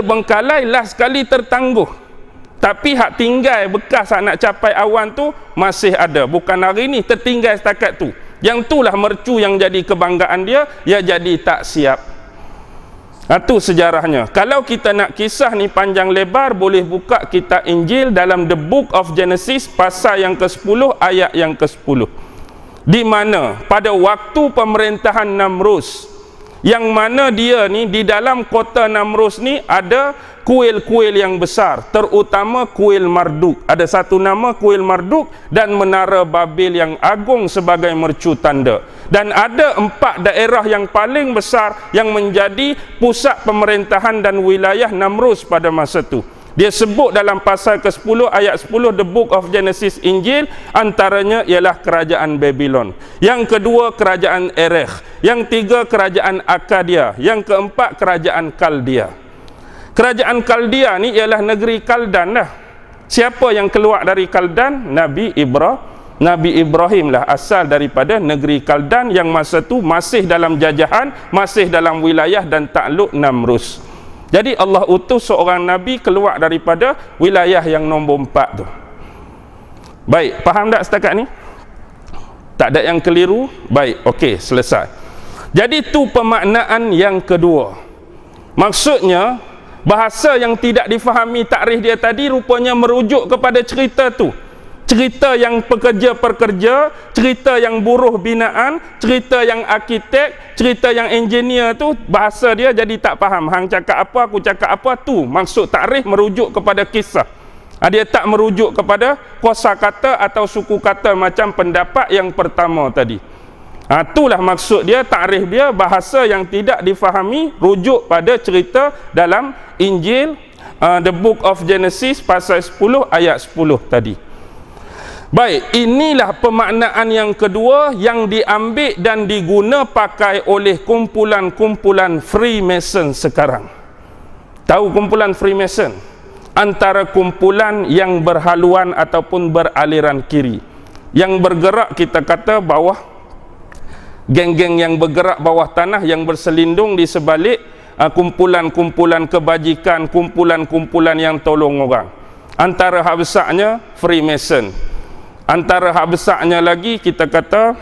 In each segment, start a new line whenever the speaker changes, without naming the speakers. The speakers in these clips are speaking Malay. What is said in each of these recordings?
terbengkalai lah sekali tertangguh tapi hak tinggal bekas hak nak capai awan tu masih ada bukan hari ni tertinggal setakat tu yang tu lah mercu yang jadi kebanggaan dia ia jadi tak siap itu ha, sejarahnya kalau kita nak kisah ni panjang lebar boleh buka kita Injil dalam The Book of Genesis pasal yang ke-10 ayat yang ke-10 di mana pada waktu pemerintahan Namrus yang mana dia ni di dalam kota Namrus ni ada kuil-kuil yang besar terutama kuil Marduk ada satu nama kuil Marduk dan menara Babil yang agung sebagai mercu tanda dan ada empat daerah yang paling besar yang menjadi pusat pemerintahan dan wilayah Namrus pada masa itu dia sebut dalam pasal ke-10 ayat 10 the book of Genesis Injil antaranya ialah kerajaan Babylon. Yang kedua kerajaan Erech, yang tiga kerajaan Akkadia, yang keempat kerajaan Kaldia. Kerajaan Kaldia ni ialah negeri Kaldan lah. Siapa yang keluar dari Kaldan? Nabi Ibrahim. Nabi Ibrahim lah asal daripada negeri Kaldan yang masa tu masih dalam jajahan, masih dalam wilayah dan takluk Namrus. Jadi Allah utus seorang Nabi keluar daripada wilayah yang nombor empat tu. Baik, faham tak setakat ni? Tak ada yang keliru? Baik, okey, selesai. Jadi tu pemaknaan yang kedua. Maksudnya, bahasa yang tidak difahami takrih dia tadi rupanya merujuk kepada cerita tu cerita yang pekerja-pekerja, cerita yang buruh binaan, cerita yang arkitek, cerita yang engineer tu bahasa dia jadi tak faham. Hang cakap apa, aku cakap apa tu. Maksud takrif merujuk kepada kisah. Ah, dia tak merujuk kepada kuasa kata atau suku kata macam pendapat yang pertama tadi. Ha, itulah maksud dia, takrif dia, bahasa yang tidak difahami, rujuk pada cerita dalam Injil, uh, The Book of Genesis, pasal 10, ayat 10 tadi. Baik, inilah pemaknaan yang kedua yang diambil dan diguna pakai oleh kumpulan-kumpulan Freemason sekarang. Tahu kumpulan Freemason? Antara kumpulan yang berhaluan ataupun beraliran kiri. Yang bergerak kita kata bawah geng-geng yang bergerak bawah tanah yang berselindung di sebalik ah, kumpulan-kumpulan kebajikan, kumpulan-kumpulan yang tolong orang. Antara habisaknya Freemason. Freemason antara hak besarnya lagi kita kata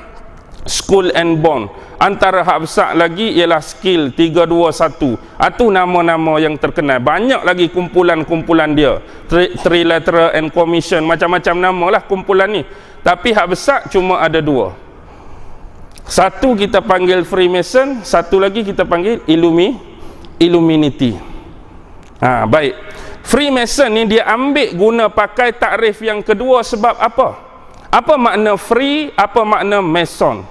school and bond antara hak besar lagi ialah skill 321 itu nama-nama yang terkenal banyak lagi kumpulan-kumpulan dia Tri trilateral and commission macam-macam nama lah kumpulan ni tapi hak besar cuma ada dua satu kita panggil Freemason satu lagi kita panggil Illumi Illuminati ha, baik Freemason ni dia ambil guna pakai takrif yang kedua sebab apa? Apa makna free? Apa makna meson?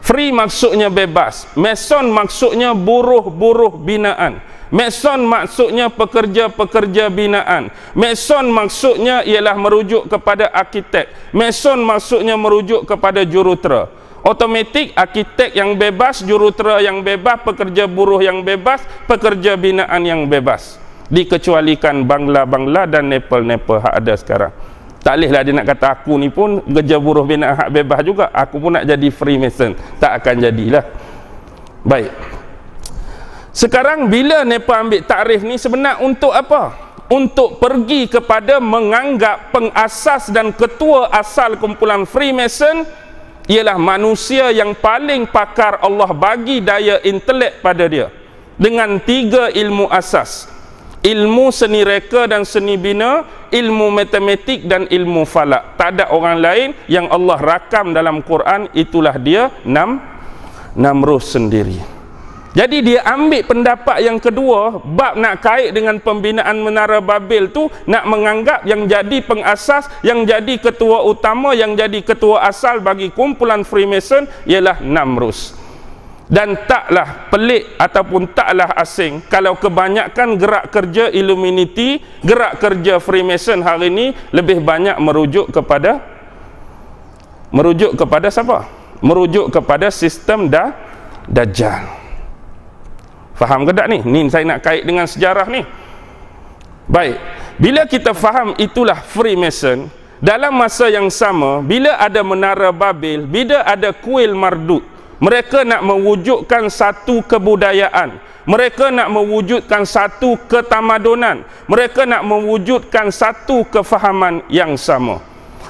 Free maksudnya bebas. Meson maksudnya buruh-buruh binaan. Meson maksudnya pekerja-pekerja binaan. Meson maksudnya ialah merujuk kepada arkitek. Meson maksudnya merujuk kepada jurutera. Otomatik arkitek yang bebas, jurutera yang bebas, pekerja buruh yang bebas, pekerja binaan yang bebas. Dikecualikan Bangla-Bangla dan Nepal-Nepal yang ada sekarang tak bolehlah dia nak kata aku ni pun kerja buruh bina hak bebas juga aku pun nak jadi freemason tak akan jadilah baik sekarang bila mereka ambil takrif ni sebenar untuk apa? untuk pergi kepada menganggap pengasas dan ketua asal kumpulan Freemason ialah manusia yang paling pakar Allah bagi daya intelek pada dia dengan tiga ilmu asas ilmu seni reka dan seni bina, ilmu matematik dan ilmu falak. Tak ada orang lain yang Allah rakam dalam Quran, itulah dia nam, namruh sendiri. Jadi dia ambil pendapat yang kedua, bab nak kait dengan pembinaan Menara Babel tu, nak menganggap yang jadi pengasas, yang jadi ketua utama, yang jadi ketua asal bagi kumpulan Freemason, ialah Namrus. Namrus dan taklah pelik ataupun taklah asing kalau kebanyakan gerak kerja Illuminati, gerak kerja Freemason hari ini lebih banyak merujuk kepada merujuk kepada siapa? Merujuk kepada sistem da, Dajjal. Faham ke tak ni? Ni saya nak kait dengan sejarah ni. Baik. Bila kita faham itulah Freemason, dalam masa yang sama bila ada menara Babil, bila ada kuil Marduk, mereka nak mewujudkan satu kebudayaan mereka nak mewujudkan satu ketamadunan mereka nak mewujudkan satu kefahaman yang sama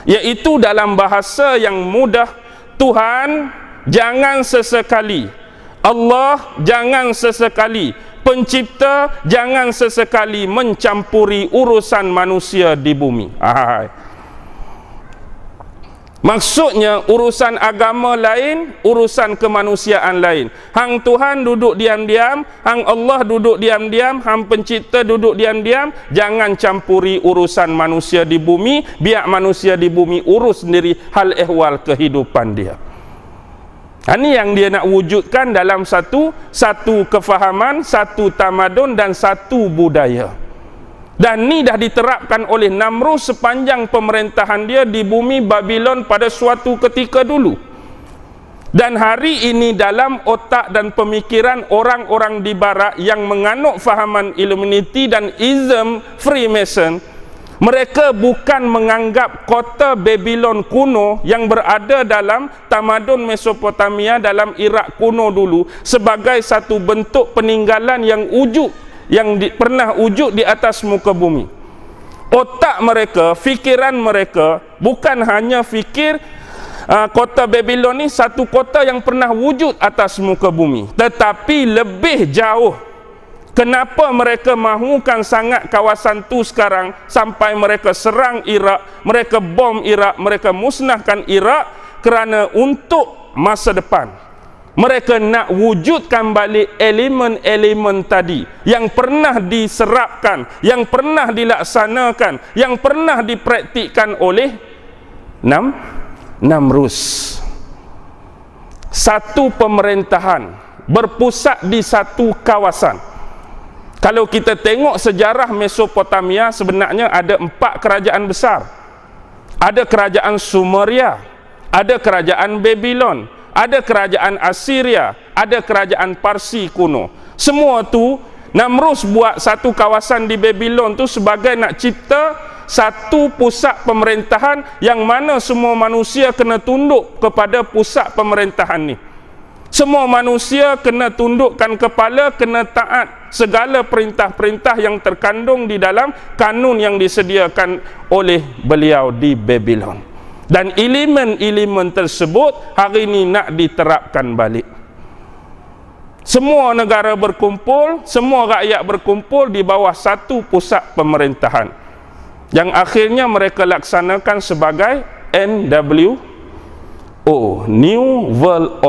iaitu dalam bahasa yang mudah Tuhan jangan sesekali Allah jangan sesekali pencipta jangan sesekali mencampuri urusan manusia di bumi Ahai. Maksudnya urusan agama lain, urusan kemanusiaan lain. Hang Tuhan duduk diam-diam, hang Allah duduk diam-diam, hang pencipta duduk diam-diam, jangan campuri urusan manusia di bumi, biar manusia di bumi urus sendiri hal ehwal kehidupan dia. Ini ha, yang dia nak wujudkan dalam satu satu kefahaman, satu tamadun dan satu budaya dan ni dah diterapkan oleh Namrud sepanjang pemerintahan dia di bumi Babylon pada suatu ketika dulu dan hari ini dalam otak dan pemikiran orang-orang di barat yang menganut fahaman Illuminati dan Ism Freemason mereka bukan menganggap kota Babylon kuno yang berada dalam tamadun Mesopotamia dalam Irak kuno dulu sebagai satu bentuk peninggalan yang ujuk yang di, pernah wujud di atas muka bumi. Otak mereka, fikiran mereka bukan hanya fikir uh, kota Babylon ni satu kota yang pernah wujud atas muka bumi, tetapi lebih jauh. Kenapa mereka mahukan sangat kawasan tu sekarang sampai mereka serang Iraq, mereka bom Iraq, mereka musnahkan Iraq kerana untuk masa depan mereka nak wujudkan balik elemen-elemen tadi yang pernah diserapkan, yang pernah dilaksanakan, yang pernah dipraktikkan oleh Nam Namrus. Satu pemerintahan berpusat di satu kawasan. Kalau kita tengok sejarah Mesopotamia sebenarnya ada empat kerajaan besar. Ada kerajaan Sumeria, ada kerajaan Babylon, ada kerajaan Assyria, ada kerajaan Parsi kuno. Semua tu Namrus buat satu kawasan di Babylon tu sebagai nak cipta satu pusat pemerintahan yang mana semua manusia kena tunduk kepada pusat pemerintahan ni. Semua manusia kena tundukkan kepala, kena taat segala perintah-perintah yang terkandung di dalam kanun yang disediakan oleh beliau di Babylon dan elemen-elemen tersebut hari ini nak diterapkan balik semua negara berkumpul, semua rakyat berkumpul di bawah satu pusat pemerintahan yang akhirnya mereka laksanakan sebagai NWO New World Order